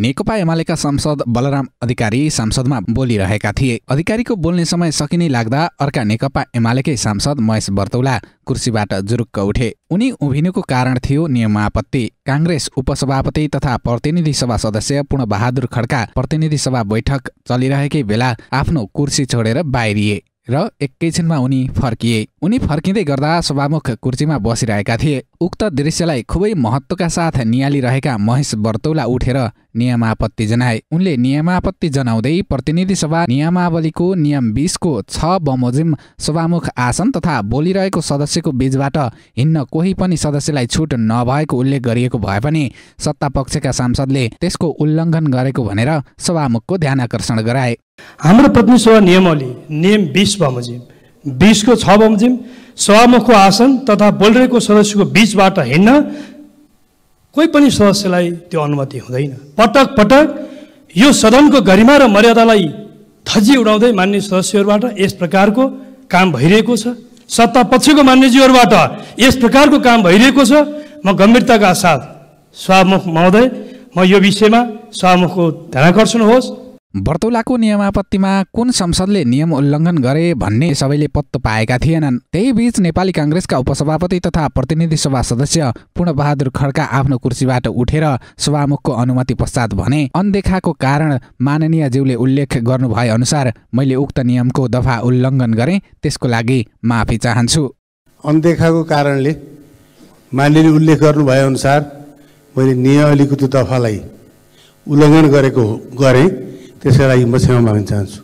नेकपा एमालेका सांसद बलराम अधिकारी सांसदमा बोलिरहेका थिए अधिकारीको बोल्ने समय सकिनै लाग्दा अर्का नेकपा एमालेकै सांसद महेश बर्तौला कुर्सीबाट जुरुक्क उठे उनी उभिनुको कारण थियो नियम आपत्ति काङ्ग्रेस उपसभापति तथा प्रतिनिधि सभा सदस्य पूर्णबहादुर खड्का प्रतिनिधि सभा बैठक चलिरहेकै बेला आफ्नो कुर्सी छोडेर बाहिरिए र एकैछिनमा उनी फर्किए उनी फर्किँदै गर्दा सभामुख कुर्सीमा बसिरहेका थिए उक्त दृश्यलाई खुबै महत्त्वका साथ नियालिरहेका महेश बर्तौला उठेर नियमापत्ति जनाए उनले नियमापत्ति जनाउँदै प्रतिनिधि सभा नियमावलीको नियम बिसको छ बमोजिम सभामुख आसन तथा बोलिरहेको सदस्यको बीचबाट हिँड्न कोही पनि सदस्यलाई छुट नभएको उल्लेख गरिएको भए पनि सत्ता पक्षका सांसदले त्यसको उल्लङ्घन गरेको भनेर सभामुखको ध्यान आकर्षण गराए हाम्रो प्रतिनिधि सभा नियमावली नियम बिस बमोजिम बिसको छ बमोजिम सभामुखको आसन तथा बोलिरहेको सदस्यको बिचबाट हिँड्न कोही पनि सदस्यलाई त्यो अनुमति हुँदैन पटक पटक यो सदनको गरिमा र मर्यादालाई धजी उडाउँदै मान्य सदस्यहरूबाट यस प्रकारको काम भइरहेको छ सत्ता पक्षको मान्यजीहरूबाट यस प्रकारको काम भइरहेको छ म गम्भीरताका साथ सभामुख महोदय म यो विषयमा सभामुखको ध्यानकर्षण होस् बर्तौलाको नियमापत्तिमा कुन संसदले नियम उल्लङ्घन गरे भन्ने सबैले पत्तो पाएका थिएनन् त्यही बीच नेपाली काङ्ग्रेसका उपसभापति तथा प्रतिनिधि सभा सदस्य पूर्णबहादुर खड्का आफ्नो कुर्सीबाट उठेर सभामुखको अनुमति पश्चात भने अनदेखाको कारण माननीय ज्यूले उल्लेख गर्नु भए अनुसार मैले उक्त नियमको दफा उल्लङ्घन गरे त्यसको लागि माफी चाहन्छु अनदेखाको कारणले माननीयले उल्लेख गर्नुभए अनुसार मैले नियम अलिकति दफालाई उल्लङ्घन गरेको गरेँ त्यसका लागि म क्षमा माग्न चाहन्छु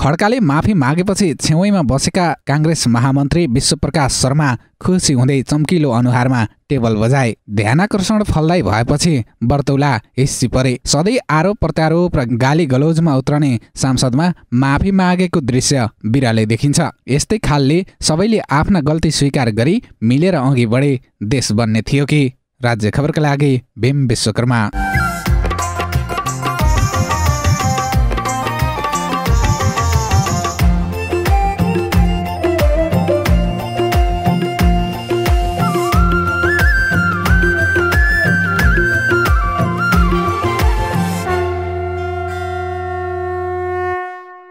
खड्काले माफी मागेपछि छेउमा बसेका काङ्ग्रेस महामन्त्री विश्वप्रकाश शर्मा खुसी हुँदै चम्किलो अनुहारमा टेबल बजाए ध्यानकर्षण फलदायी भएपछि बर्तौला हिस्सी परे सधैँ आरोप प्रत्यारोप र गाली गलौजमा उत्रने सांसदमा माफी मागेको दृश्य बिराले देखिन्छ यस्तै खालले सबैले आफ्ना गल्ती स्वीकार गरी मिलेर अघि बढे देश बन्ने थियो कि राज्य खबरका लागि भीम विश्वकर्मा